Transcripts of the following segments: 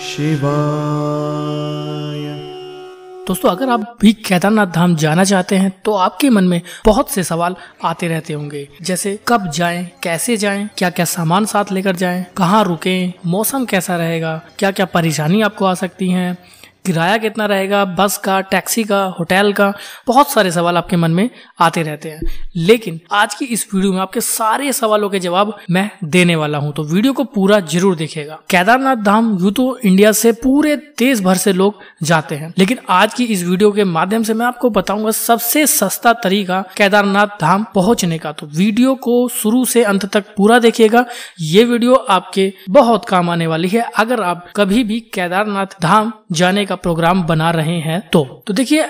शिवाय दोस्तों अगर आप भी केदारनाथ धाम जाना चाहते हैं तो आपके मन में बहुत से सवाल आते रहते होंगे जैसे कब जाएं, कैसे जाएं, क्या क्या सामान साथ लेकर जाएं, कहाँ रुकें, मौसम कैसा रहेगा क्या क्या परेशानी आपको आ सकती हैं किराया कितना रहेगा बस का टैक्सी का होटल का बहुत सारे सवाल आपके मन में आते रहते हैं लेकिन आज की इस वीडियो में आपके सारे सवालों के जवाब मैं देने वाला हूं तो वीडियो को पूरा जरूर देखेगा केदारनाथ धाम यू तो इंडिया से पूरे देश भर से लोग जाते हैं लेकिन आज की इस वीडियो के माध्यम से मैं आपको बताऊंगा सबसे सस्ता तरीका केदारनाथ धाम पहुंचने का तो वीडियो को शुरू से अंत तक पूरा देखिएगा ये वीडियो आपके बहुत काम आने वाली है अगर आप कभी भी केदारनाथ धाम जाने का प्रोग्राम बना रहे हैं तो तो देखिए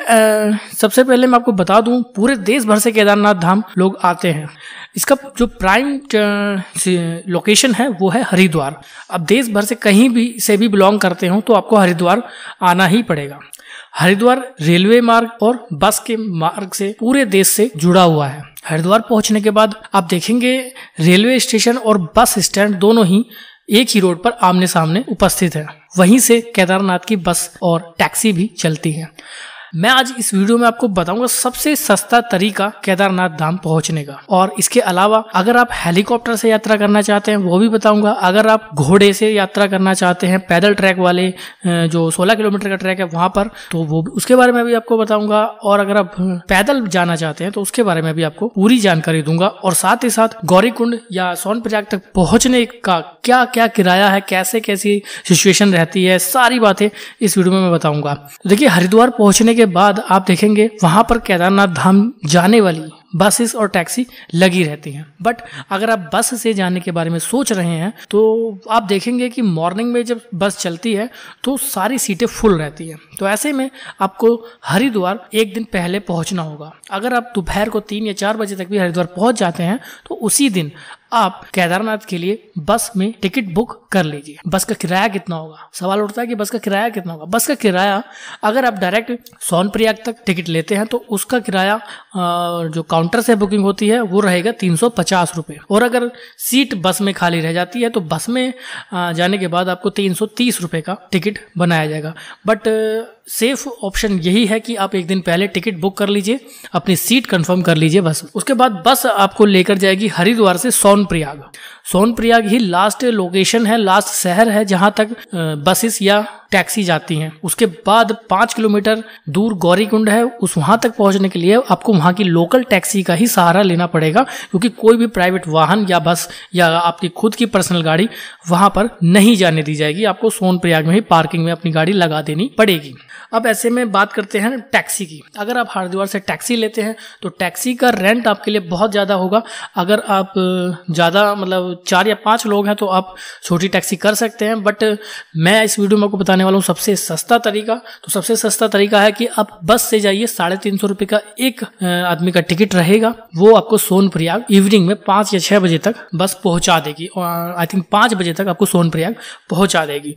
सबसे पहले मैं आपको बता दूं पूरे देश भर से केदारनाथ धाम लोग आते हैं इसका जो प्राइम लोकेशन है वो है हरिद्वार अब देश भर से कहीं भी से भी बिलोंग करते हो तो आपको हरिद्वार आना ही पड़ेगा हरिद्वार रेलवे मार्ग और बस के मार्ग से पूरे देश से जुड़ा हुआ है हरिद्वार पहुंचने के बाद आप देखेंगे रेलवे स्टेशन और बस स्टैंड दोनों ही एक ही रोड पर आमने सामने उपस्थित है वहीं से केदारनाथ की बस और टैक्सी भी चलती है मैं आज इस वीडियो में आपको बताऊंगा सबसे सस्ता तरीका केदारनाथ धाम पहुंचने का और इसके अलावा अगर आप हेलीकॉप्टर से यात्रा करना चाहते हैं वो भी बताऊंगा अगर आप घोड़े से यात्रा करना चाहते हैं पैदल ट्रैक वाले जो 16 किलोमीटर का ट्रैक है वहां पर तो वो उसके बारे में भी आपको बताऊंगा और अगर आप पैदल जाना चाहते हैं तो उसके बारे में भी आपको पूरी जानकारी दूंगा और साथ ही साथ गौरीकुंड या सोन प्रयाग तक पहुंचने का क्या क्या किराया है कैसे कैसी सिचुएशन रहती है सारी बातें इस वीडियो में मैं बताऊंगा देखिए हरिद्वार पहुंचने के के बाद आप देखेंगे वहां पर केदारनाथ धाम जाने वाली बसेस और टैक्सी लगी रहती हैं बट अगर आप बस से जाने के बारे में सोच रहे हैं तो आप देखेंगे कि मॉर्निंग में जब बस चलती है तो सारी सीटें फुल रहती हैं तो ऐसे में आपको हरिद्वार एक दिन पहले पहुंचना होगा अगर आप दोपहर को तीन या चार बजे तक भी हरिद्वार पहुंच जाते हैं तो उसी दिन आप केदारनाथ के लिए बस में टिकट बुक कर लीजिए बस का किराया कितना होगा सवाल उठता है कि बस का किराया कितना होगा बस का किराया अगर आप डायरेक्ट सोनप्रयाग तक टिकट लेते हैं तो उसका किराया जो काउंट काउंटर से बुकिंग होती है वो रहेगा तीन सौ पचास रुपये और अगर सीट बस में खाली रह जाती है तो बस में जाने के बाद आपको तीन सौ तीस रुपये का टिकट बनाया जाएगा बट सेफ ऑप्शन यही है कि आप एक दिन पहले टिकट बुक कर लीजिए अपनी सीट कंफर्म कर लीजिए बस उसके बाद बस आपको लेकर जाएगी हरिद्वार से सोनप्रयाग सोनप्रयाग ही लास्ट लोकेशन है लास्ट शहर है जहां तक बसेस या टैक्सी जाती हैं उसके बाद पाँच किलोमीटर दूर गौरीकुंड है उस वहाँ तक पहुँचने के लिए आपको वहाँ की लोकल टैक्सी का ही सहारा लेना पड़ेगा क्योंकि कोई भी प्राइवेट वाहन या बस या आपकी खुद की पर्सनल गाड़ी वहाँ पर नहीं जाने दी जाएगी आपको सोनप्रयाग में ही पार्किंग में अपनी गाड़ी लगा देनी पड़ेगी अब ऐसे में बात करते हैं टैक्सी की अगर आप हरिद्वार से टैक्सी लेते हैं तो टैक्सी का रेंट आपके लिए बहुत ज़्यादा होगा अगर आप ज़्यादा मतलब चार या पाँच लोग हैं तो आप छोटी टैक्सी कर सकते हैं बट मैं इस वीडियो में आपको बताने वाला हूँ सबसे सस्ता तरीका तो सबसे सस्ता तरीका है कि आप बस से जाइए साढ़े तीन सौ रुपये का एक आदमी का टिकट रहेगा वो आपको सोनप्रयाग इवनिंग में पाँच या छः बजे तक बस पहुँचा देगी आई थिंक पाँच बजे तक आपको सोनप्रयाग पहुँचा देगी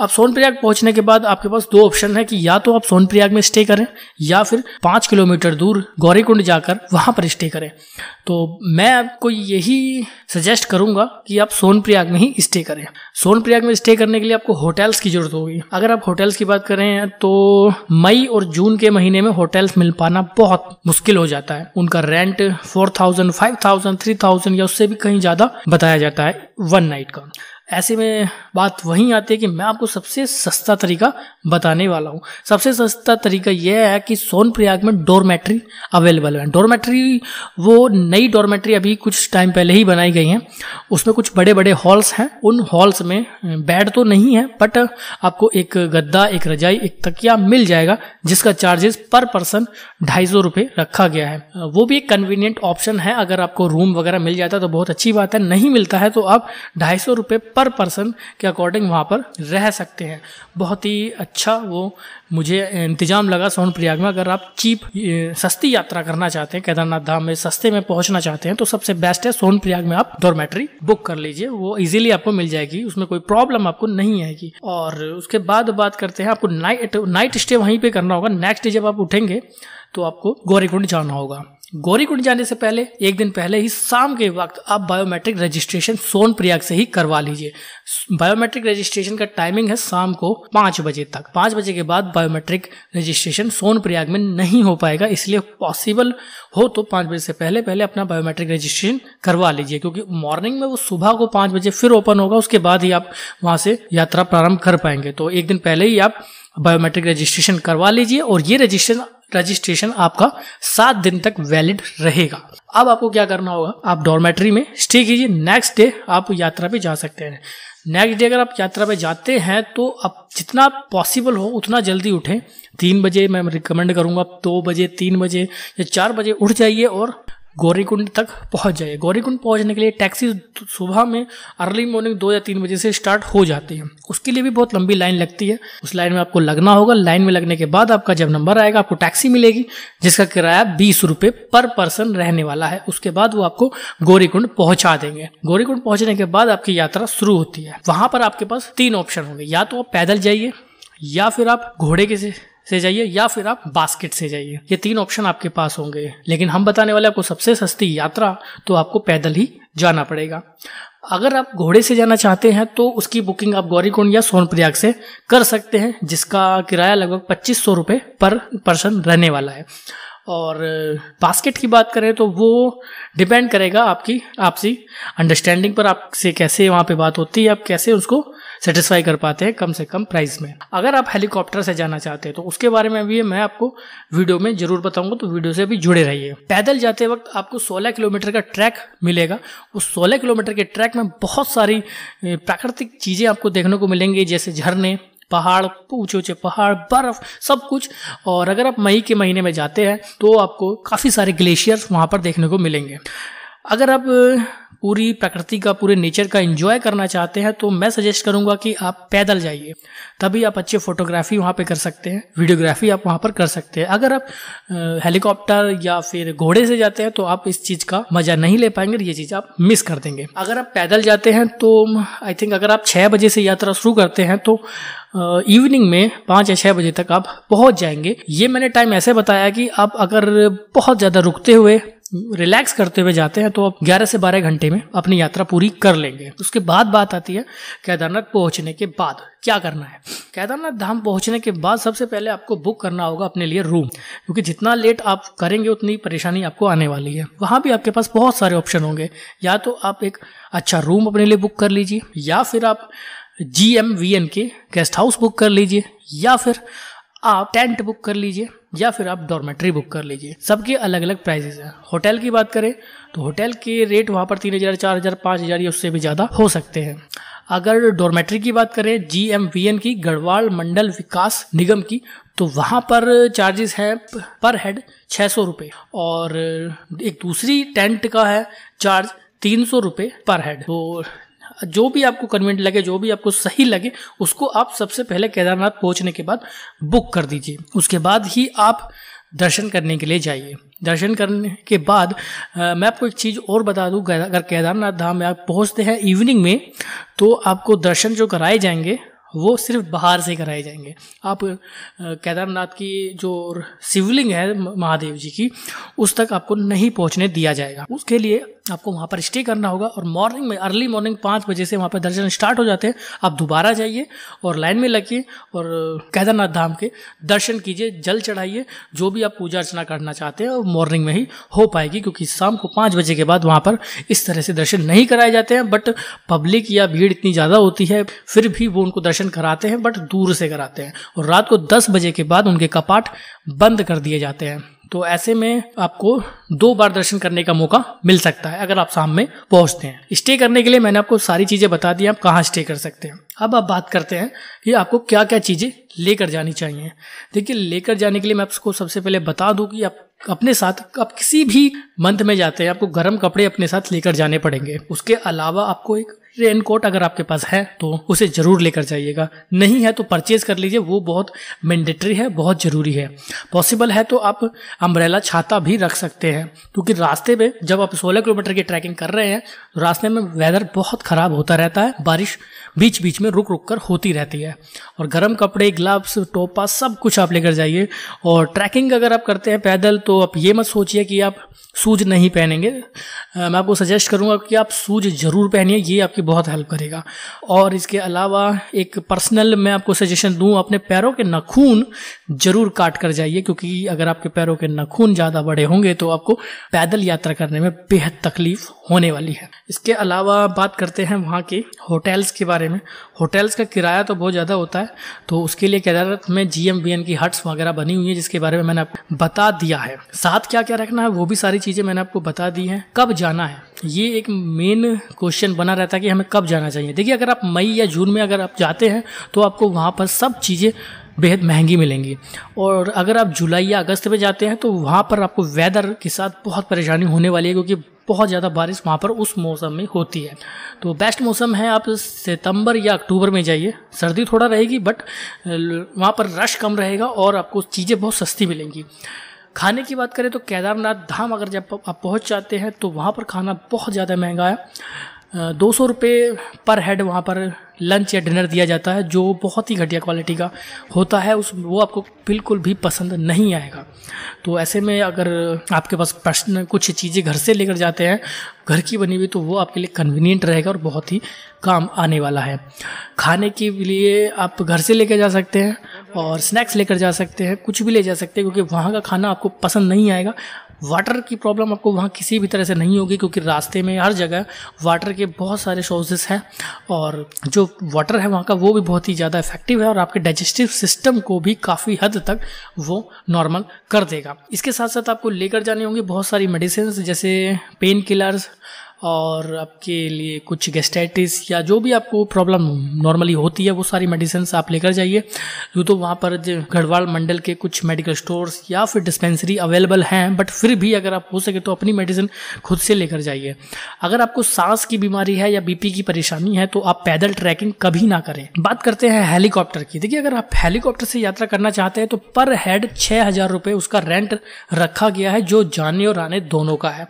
अब सोनप्रयाग पहुँचने के बाद आपके पास दो ऑप्शन है कि कि या तो आप सोनप्रयाग में स्टे करें या फिर पाँच किलोमीटर दूर गौरीकुंड जाकर वहाँ पर स्टे करें तो मैं आपको यही सजेस्ट करूँगा कि आप सोनप्रयाग में ही स्टे करें सोनप्रयाग में स्टे करने के लिए आपको होटल्स की जरूरत होगी अगर आप होटल्स की बात करें तो मई और जून के महीने में होटल्स मिल पाना बहुत मुश्किल हो जाता है उनका rent four thousand five thousand three thousand या उससे भी कहीं ज़्यादा बताया जाता है वन नाइट का ऐसे में बात वहीं आती है कि मैं आपको सबसे सस्ता तरीका बताने वाला हूँ सबसे सस्ता तरीका यह है कि सोनप्रयाग में डोरमेट्री अवेलेबल है डोरमेट्री वो नई डोरमेट्री अभी कुछ टाइम पहले ही बनाई गई हैं उसमें कुछ बड़े बड़े हॉल्स हैं उन हॉल्स में बेड तो नहीं है बट आपको एक गद्दा एक रजाई एक तकिया मिल जाएगा जिसका चार्जेस पर पर्सन ढाई सौ रुपये रखा गया है वो भी एक कन्वीनियंट ऑप्शन है अगर आपको रूम वगैरह मिल जाता है तो बहुत अच्छी बात है नहीं मिलता है तो आप ढाई सौ रुपये पर पर पर्सन के अकॉर्डिंग वहाँ पर रह सकते हैं बहुत ही अच्छा वो मुझे इंतजाम लगा सोन प्रयाग में अगर आप चीप सस्ती यात्रा करना चाहते हैं केदारनाथ धाम में सस्ते में पहुंचना चाहते हैं तो सबसे बेस्ट है सोन प्रयाग में आप डोरमेट्री बुक कर लीजिए वो इजीली आपको मिल जाएगी उसमें कोई प्रॉब्लम आपको नहीं आएगी और उसके बाद बात करते हैं आपको नाइट नाइट स्टे वहीं पर करना होगा नेक्स्ट डे जब आप उठेंगे तो आपको गौरीकुंड जाना होगा गौरीकुंड जाने से पहले एक दिन पहले ही शाम के वक्त आप बायोमेट्रिक रजिस्ट्रेशन सोन प्रयाग से ही करवा लीजिए बायोमेट्रिक रजिस्ट्रेशन का टाइमिंग है शाम को पांच बजे तक पांच बजे के बाद बायोमेट्रिक रजिस्ट्रेशन सोन प्रयाग में नहीं हो पाएगा इसलिए पॉसिबल हो तो पांच बजे से पहले पहले अपना बायोमेट्रिक रजिस्ट्रेशन करवा लीजिए क्योंकि मॉर्निंग में वो सुबह को पांच बजे फिर ओपन होगा उसके बाद ही आप वहां से यात्रा प्रारंभ कर पाएंगे तो एक दिन पहले ही आप बायोमेट्रिक रजिस्ट्रेशन करवा लीजिए और ये रजिस्ट्रेशन रजिस्ट्रेशन आपका सात दिन तक वैलिड रहेगा अब आपको क्या करना होगा आप डॉर्मेट्री में स्टे कीजिए नेक्स्ट डे आप यात्रा पे जा सकते हैं नेक्स्ट डे अगर आप यात्रा पे जाते हैं तो आप जितना पॉसिबल हो उतना जल्दी उठें तीन बजे मैं रिकमेंड करूंगा दो बजे तीन बजे या चार बजे उठ जाइए और गौरीकुंड तक पहुंच जाइए गौरीकुंड पहुंचने के लिए टैक्सी सुबह में अर्ली मॉर्निंग दो या तीन बजे से स्टार्ट हो जाती है उसके लिए भी बहुत लंबी लाइन लगती है उस लाइन में आपको लगना होगा लाइन में लगने के बाद आपका जब नंबर आएगा आपको टैक्सी मिलेगी जिसका किराया बीस रुपये पर पर्सन रहने वाला है उसके बाद वो आपको गौरीकुंड पहुंचा देंगे गौरीकुंड पहुंचने के बाद आपकी यात्रा शुरू होती है वहां पर आपके पास तीन ऑप्शन होंगे या तो आप पैदल जाइए या फिर आप घोड़े के से से जाइए या फिर आप बास्केट से जाइए ये तीन ऑप्शन आपके पास होंगे लेकिन हम बताने वाले आपको सबसे सस्ती यात्रा तो आपको पैदल ही जाना पड़ेगा अगर आप घोड़े से जाना चाहते हैं तो उसकी बुकिंग आप गौरीकुंड या सोनप्रयाग से कर सकते हैं जिसका किराया लगभग पच्चीस सौ पर पर्सन रहने वाला है और बास्केट की बात करें तो वो डिपेंड करेगा आपकी आपसी अंडरस्टैंडिंग पर आपसे कैसे वहाँ पे बात होती है आप कैसे उसको सेटिस्फाई कर पाते हैं कम से कम प्राइस में अगर आप हेलीकॉप्टर से जाना चाहते हैं तो उसके बारे में भी मैं आपको वीडियो में जरूर बताऊंगा तो वीडियो से भी जुड़े रहिए पैदल जाते वक्त आपको 16 किलोमीटर का ट्रैक मिलेगा उस 16 किलोमीटर के ट्रैक में बहुत सारी प्राकृतिक चीज़ें आपको देखने को मिलेंगी जैसे झरने पहाड़ ऊंचे ऊंचे पहाड़ बर्फ सब कुछ और अगर आप मई के महीने में जाते हैं तो आपको काफ़ी सारे ग्लेशियर्स वहाँ पर देखने को मिलेंगे अगर आप पूरी प्रकृति का पूरे नेचर का एंजॉय करना चाहते हैं तो मैं सजेस्ट करूंगा कि आप पैदल जाइए तभी आप अच्छे फोटोग्राफी वहाँ पे कर सकते हैं वीडियोग्राफी आप वहाँ पर कर सकते हैं अगर आप हेलीकॉप्टर या फिर घोड़े से जाते हैं तो आप इस चीज़ का मजा नहीं ले पाएंगे ये चीज़ आप मिस कर देंगे अगर आप पैदल जाते हैं तो आई थिंक अगर आप छः बजे से यात्रा शुरू करते हैं तो इवनिंग में पाँच या छः बजे तक आप पहुंच जाएंगे ये मैंने टाइम ऐसे बताया कि आप अगर बहुत ज़्यादा रुकते हुए रिलैक्स करते हुए जाते हैं तो आप ग्यारह से बारह घंटे में अपनी यात्रा पूरी कर लेंगे उसके बाद बात आती है केदारनाथ पहुंचने के बाद क्या करना है केदारनाथ धाम पहुंचने के बाद सबसे पहले आपको बुक करना होगा अपने लिए रूम क्योंकि जितना लेट आप करेंगे उतनी परेशानी आपको आने वाली है वहाँ भी आपके पास बहुत सारे ऑप्शन होंगे या तो आप एक अच्छा रूम अपने लिए बुक कर लीजिए या फिर आप जी एम वी एन के गेस्ट हाउस बुक कर लीजिए या फिर आप टेंट बुक कर लीजिए या फिर आप डॉर्मेट्री बुक कर लीजिए सबके अलग अलग प्राइजेज हैं होटल की बात करें तो होटल के रेट वहाँ पर तीन हज़ार चार हज़ार पाँच हज़ार या उससे भी ज़्यादा हो सकते हैं अगर डॉर्मेट्री की बात करें जी एम वी एन की गढ़वाल मंडल विकास निगम की तो वहाँ पर चार्जेस हैं पर हेड छः सौ रुपये और एक दूसरी टेंट का है चार्ज तीन सौ रुपये पर हेड तो जो भी आपको कन्वीनियंट लगे जो भी आपको सही लगे उसको आप सबसे पहले केदारनाथ पहुंचने के बाद बुक कर दीजिए उसके बाद ही आप दर्शन करने के लिए जाइए दर्शन करने के बाद आ, मैं आपको एक चीज़ और बता दूँ अगर केदारनाथ धाम में आप पहुँचते हैं इवनिंग में तो आपको दर्शन जो कराए जाएंगे वो सिर्फ बाहर से कराए जाएंगे आप केदारनाथ की जो शिवलिंग है महादेव जी की उस तक आपको नहीं पहुंचने दिया जाएगा उसके लिए आपको वहाँ पर स्टे करना होगा और मॉर्निंग में अर्ली मॉर्निंग पाँच बजे से वहाँ पर दर्शन स्टार्ट हो जाते हैं आप दोबारा जाइए और लाइन में लगिए और केदारनाथ धाम के दर्शन कीजिए जल चढ़ाइए जो भी आप पूजा अर्चना करना चाहते हैं वो मॉर्निंग में ही हो पाएगी क्योंकि शाम को पाँच बजे के बाद वहाँ पर इस तरह से दर्शन नहीं कराए जाते हैं बट पब्लिक या भीड़ इतनी ज़्यादा होती है फिर भी वो उनको दर्शन दर्शन कराते हैं बट दूर से कराते हैं और रात को दस बजे के बाद उनके कपाट बंद कर दिए जाते हैं तो ऐसे में आपको दो बार दर्शन करने का मौका मिल सकता है अगर आप शाम में पहुंचते हैं स्टे करने के लिए मैंने आपको सारी चीज़ें बता दी आप कहाँ स्टे कर सकते हैं अब आप बात करते हैं कि आपको क्या क्या चीज़ें लेकर जानी चाहिए देखिए लेकर जाने के लिए मैं आपको सबसे पहले बता दूं कि आप अपने साथ आप किसी भी मंथ में जाते हैं आपको गर्म कपड़े अपने साथ लेकर जाने पड़ेंगे उसके अलावा आपको एक रेन कोट अगर आपके पास है तो उसे ज़रूर लेकर जाइएगा नहीं है तो परचेज़ कर लीजिए वो बहुत मैंडेटरी है बहुत ज़रूरी है पॉसिबल है तो आप अम्ब्रेला छाता भी रख सकते हैं क्योंकि रास्ते में जब आप सोलह किलोमीटर की ट्रैकिंग कर रहे हैं तो रास्ते में वेदर बहुत ख़राब होता रहता है बारिश बीच बीच में रुक रुक कर होती रहती है और गर्म कपड़े ग्लव्स टोपा सब कुछ आप लेकर जाइए और ट्रैकिंग अगर आप करते हैं पैदल तो आप ये मत सोचिए कि आप शूज नहीं पहनेंगे मैं आपको सजेस्ट करूँगा कि आप शूज ज़रूर पहनिए ये आपकी बहुत हेल्प करेगा और इसके अलावा एक पर्सनल मैं आपको सजेशन दूं अपने पैरों के नखून ज़रूर काट कर जाइए क्योंकि अगर आपके पैरों के नखून ज़्यादा बड़े होंगे तो आपको पैदल यात्रा करने में बेहद तकलीफ होने वाली है इसके अलावा बात करते हैं वहाँ के होटल्स के बारे में होटल्स का किराया तो बहुत ज़्यादा होता है तो उसके लिए केदारनाथ में जी की हट्स वगैरह बनी हुई है जिसके बारे में मैंने आपको बता दिया है साथ क्या क्या रखना है वो भी सारी चीज़ें मैंने आपको बता दी हैं कब जाना है ये एक मेन क्वेश्चन बना रहता है कि हमें कब जाना चाहिए देखिए अगर आप मई या जून में अगर आप जाते हैं तो आपको वहाँ पर सब चीज़ें बेहद महंगी मिलेंगी और अगर आप जुलाई या अगस्त में जाते हैं तो वहाँ पर आपको वेदर के साथ बहुत परेशानी होने वाली है क्योंकि बहुत ज़्यादा बारिश वहाँ पर उस मौसम में होती है तो बेस्ट मौसम है आप सितंबर या अक्टूबर में जाइए सर्दी थोड़ा रहेगी बट वहाँ पर रश कम रहेगा और आपको चीज़ें बहुत सस्ती मिलेंगी खाने की बात करें तो केदारनाथ धाम अगर जब आप पहुंच जाते हैं तो वहाँ पर खाना बहुत ज़्यादा महंगा है दो सौ रुपये पर हेड वहाँ पर लंच या डिनर दिया जाता है जो बहुत ही घटिया क्वालिटी का होता है उस वो आपको बिल्कुल भी पसंद नहीं आएगा तो ऐसे में अगर आपके पास प्रश्न कुछ चीज़ें घर से लेकर जाते हैं घर की बनी हुई तो वो आपके लिए कन्वीनियंट रहेगा और बहुत ही काम आने वाला है खाने के लिए आप घर से लेकर जा सकते हैं और स्नैक्स लेकर जा सकते हैं कुछ भी ले जा सकते हैं क्योंकि वहाँ का खाना आपको पसंद नहीं आएगा वाटर की प्रॉब्लम आपको वहाँ किसी भी तरह से नहीं होगी क्योंकि रास्ते में हर जगह वाटर के बहुत सारे सोर्सेस हैं और जो वाटर है वहाँ का वो भी बहुत ही ज़्यादा इफेक्टिव है और आपके डाइजेस्टिव सिस्टम को भी काफ़ी हद तक वो नॉर्मल कर देगा इसके साथ साथ आपको लेकर जानी होंगी बहुत सारी मेडिसिन जैसे पेन किलर्स और आपके लिए कुछ गेस्टाइटिस या जो भी आपको प्रॉब्लम नॉर्मली होती है वो सारी मेडिसिन आप लेकर जाइए यूँ तो वहाँ पर गढ़वाल मंडल के कुछ मेडिकल स्टोर्स या फिर डिस्पेंसरी अवेलेबल हैं बट फिर भी अगर आप हो सके तो अपनी मेडिसिन खुद से लेकर जाइए अगर आपको सांस की बीमारी है या बीपी की परेशानी है तो आप पैदल ट्रैकिंग कभी ना करें बात करते हैं हेलीकॉप्टर की देखिए अगर आप हेलीकॉप्टर से यात्रा करना चाहते हैं तो पर हेड छः हज़ार रुपये उसका रेंट रखा गया है जो जाने और आने दोनों का है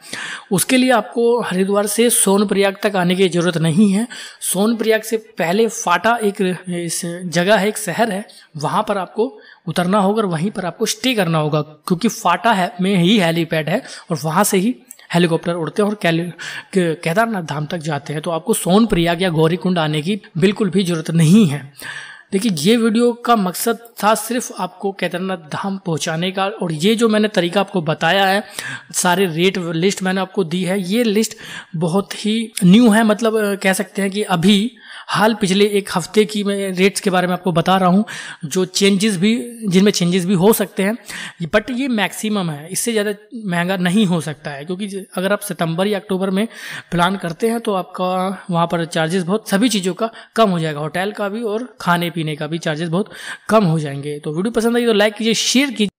उसके लिए आपको हरिद्वार हरिद्वार से सोन प्रयाग तक आने की ज़रूरत नहीं है सोन प्रयाग से पहले फाटा एक जगह है एक शहर है वहाँ पर आपको उतरना होगा और वहीं पर आपको स्टे करना होगा क्योंकि फाटा है में ही हेलीपैड है और वहाँ से ही हेलीकॉप्टर उड़ते हैं और केदारनाथ धाम तक जाते हैं तो आपको सोन प्रयाग या गौरीकुंड आने की बिल्कुल भी ज़रूरत नहीं है देखिए ये वीडियो का मकसद था सिर्फ आपको केदारनाथ धाम पहुंचाने का और ये जो मैंने तरीका आपको बताया है सारे रेट लिस्ट मैंने आपको दी है ये लिस्ट बहुत ही न्यू है मतलब कह सकते हैं कि अभी हाल पिछले एक हफ्ते की मैं रेट्स के बारे में आपको बता रहा हूँ जो चेंजेस भी जिनमें चेंजेस भी हो सकते हैं बट ये मैक्सिमम है इससे ज़्यादा महंगा नहीं हो सकता है क्योंकि अगर आप सितंबर या अक्टूबर में प्लान करते हैं तो आपका वहाँ पर चार्जेस बहुत सभी चीज़ों का कम हो जाएगा होटल का भी और खाने पीने का भी चार्जेस बहुत कम हो जाएंगे तो वीडियो पसंद आई तो लाइक कीजिए शेयर कीजिए